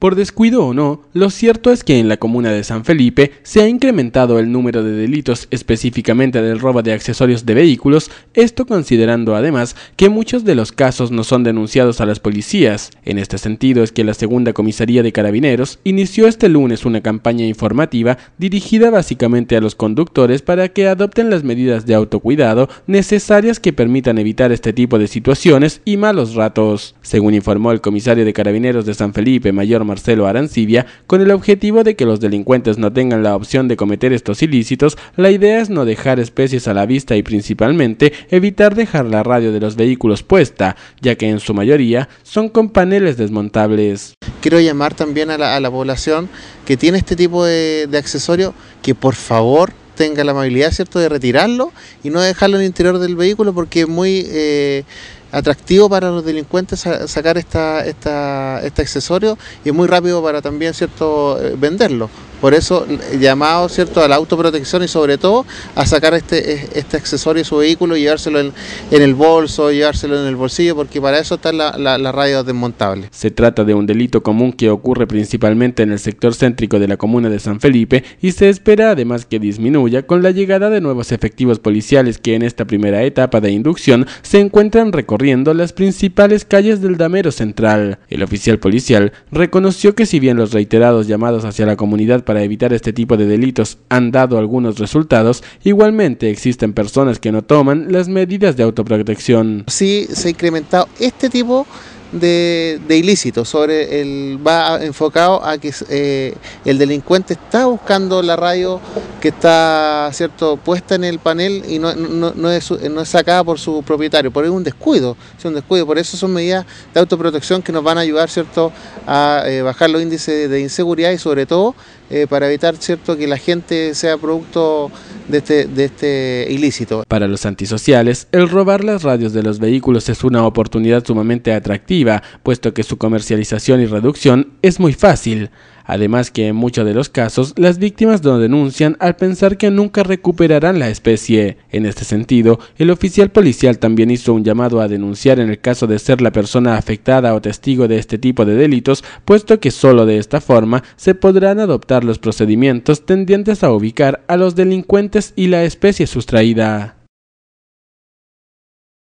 Por descuido o no, lo cierto es que en la comuna de San Felipe se ha incrementado el número de delitos específicamente del robo de accesorios de vehículos, esto considerando además que muchos de los casos no son denunciados a las policías. En este sentido es que la segunda comisaría de carabineros inició este lunes una campaña informativa dirigida básicamente a los conductores para que adopten las medidas de autocuidado necesarias que permitan evitar este tipo de situaciones y malos ratos. Según informó el comisario de carabineros de San Felipe, mayor Marcelo Arancibia, con el objetivo de que los delincuentes no tengan la opción de cometer estos ilícitos, la idea es no dejar especies a la vista y principalmente evitar dejar la radio de los vehículos puesta, ya que en su mayoría son con paneles desmontables. Quiero llamar también a la, población que tiene este tipo de, accesorio que por favor tenga la amabilidad, ¿cierto?, de retirarlo y no dejarlo en el interior del vehículo porque es muy... Eh, atractivo para los delincuentes sacar esta, este accesorio y muy rápido para también cierto eh, venderlo. Por eso eh, llamado cierto a la autoprotección y sobre todo a sacar este, e, este accesorio de su vehículo y llevárselo en, el bolso, llevárselo en el bolsillo, porque para eso está la, la desmontable. Se trata de un delito común que ocurre principalmente en el sector céntrico de la comuna de San Felipe y se espera además que disminuya con la llegada de nuevos efectivos policiales que en esta primera etapa de inducción se encuentran recorriendo recorriendo las principales calles del Damero Central. El oficial policial reconoció que si bien los reiterados llamados hacia la comunidad para evitar este tipo de delitos han dado algunos resultados, igualmente existen personas que no toman las medidas de autoprotección. Sí, se ha incrementado este tipo de, ilícito sobre el, va enfocado a que eh, el delincuente está buscando la radio que está cierto puesta en el panel y no, no, no, es, no es sacada por su propietario, por eso un descuido, es un descuido, por eso son medidas de autoprotección que nos van a ayudar cierto a eh, bajar los índices de inseguridad y sobre todo eh, para evitar cierto que la gente sea producto de este, de este ilícito. Para los antisociales, el robar las radios de los vehículos es una oportunidad sumamente atractiva, puesto que su comercialización y reducción es muy fácil. Además que en muchos de los casos las víctimas no denuncian al pensar que nunca recuperarán la especie. En este sentido, el oficial policial también hizo un llamado a denunciar en el caso de ser la persona afectada o testigo de este tipo de delitos, puesto que solo de esta forma se podrán adoptar los procedimientos tendientes a ubicar a los delincuentes y la especie sustraída.